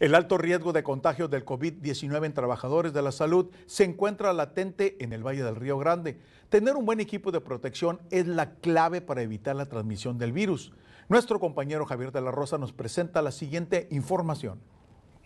El alto riesgo de contagio del COVID-19 en trabajadores de la salud se encuentra latente en el Valle del Río Grande. Tener un buen equipo de protección es la clave para evitar la transmisión del virus. Nuestro compañero Javier de la Rosa nos presenta la siguiente información.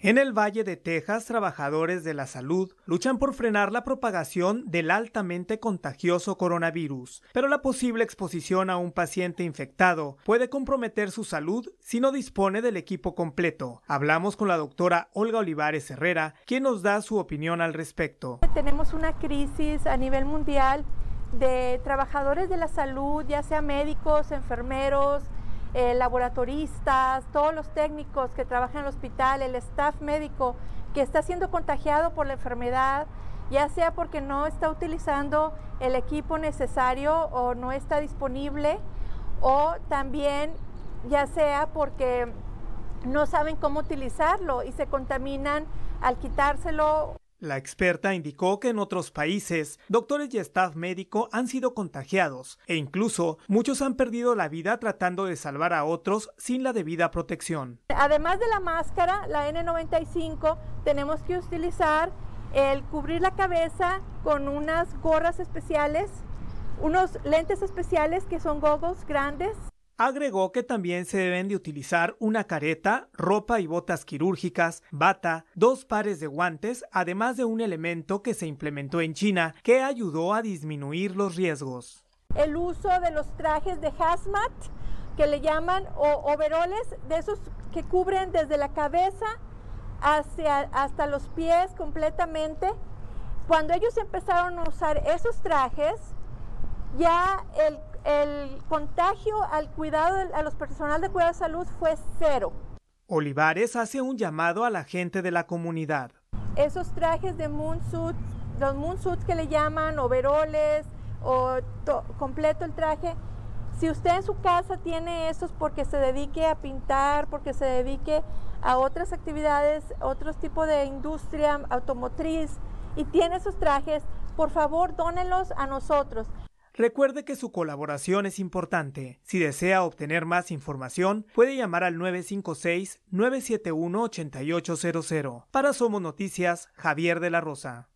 En el Valle de Texas, trabajadores de la salud luchan por frenar la propagación del altamente contagioso coronavirus, pero la posible exposición a un paciente infectado puede comprometer su salud si no dispone del equipo completo. Hablamos con la doctora Olga Olivares Herrera, quien nos da su opinión al respecto. Tenemos una crisis a nivel mundial de trabajadores de la salud, ya sea médicos, enfermeros, eh, laboratoristas, todos los técnicos que trabajan en el hospital, el staff médico que está siendo contagiado por la enfermedad, ya sea porque no está utilizando el equipo necesario o no está disponible, o también ya sea porque no saben cómo utilizarlo y se contaminan al quitárselo la experta indicó que en otros países, doctores y staff médico han sido contagiados e incluso muchos han perdido la vida tratando de salvar a otros sin la debida protección. Además de la máscara, la N95, tenemos que utilizar el cubrir la cabeza con unas gorras especiales, unos lentes especiales que son gogos grandes. Agregó que también se deben de utilizar una careta, ropa y botas quirúrgicas, bata, dos pares de guantes, además de un elemento que se implementó en China que ayudó a disminuir los riesgos. El uso de los trajes de hazmat, que le llaman, o overoles, de esos que cubren desde la cabeza hacia, hasta los pies completamente. Cuando ellos empezaron a usar esos trajes, ya el el contagio al cuidado, a los personal de cuidado de salud fue cero. Olivares hace un llamado a la gente de la comunidad. Esos trajes de moon los moon que le llaman, o veroles, o completo el traje, si usted en su casa tiene esos porque se dedique a pintar, porque se dedique a otras actividades, otros tipo de industria automotriz y tiene esos trajes, por favor dónelos a nosotros. Recuerde que su colaboración es importante. Si desea obtener más información, puede llamar al 956-971-8800. Para Somos Noticias, Javier de la Rosa.